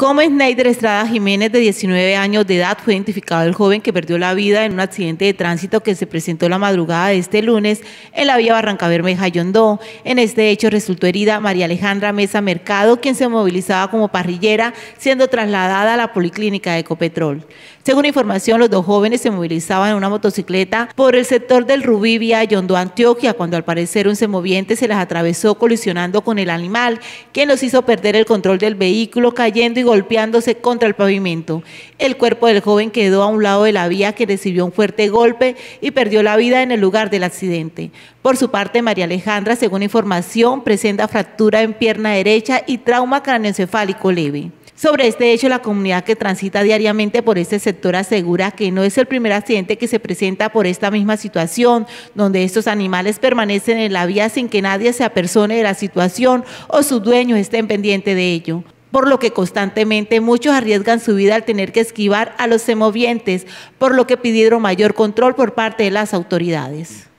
Como Snyder Estrada Jiménez, de 19 años de edad, fue identificado el joven que perdió la vida en un accidente de tránsito que se presentó la madrugada de este lunes en la vía Barranca Bermeja Yondó. En este hecho resultó herida María Alejandra Mesa Mercado, quien se movilizaba como parrillera, siendo trasladada a la policlínica de Ecopetrol. Según información, los dos jóvenes se movilizaban en una motocicleta por el sector del Rubí vía Yondó, Antioquia, cuando al parecer un semoviente se las atravesó colisionando con el animal, quien los hizo perder el control del vehículo, cayendo y golpeándose contra el pavimento. El cuerpo del joven quedó a un lado de la vía que recibió un fuerte golpe y perdió la vida en el lugar del accidente. Por su parte, María Alejandra, según información, presenta fractura en pierna derecha y trauma craneoencefálico leve. Sobre este hecho, la comunidad que transita diariamente por este sector asegura que no es el primer accidente que se presenta por esta misma situación, donde estos animales permanecen en la vía sin que nadie se apersone de la situación o sus dueños estén pendientes de ello por lo que constantemente muchos arriesgan su vida al tener que esquivar a los semovientes, por lo que pidieron mayor control por parte de las autoridades.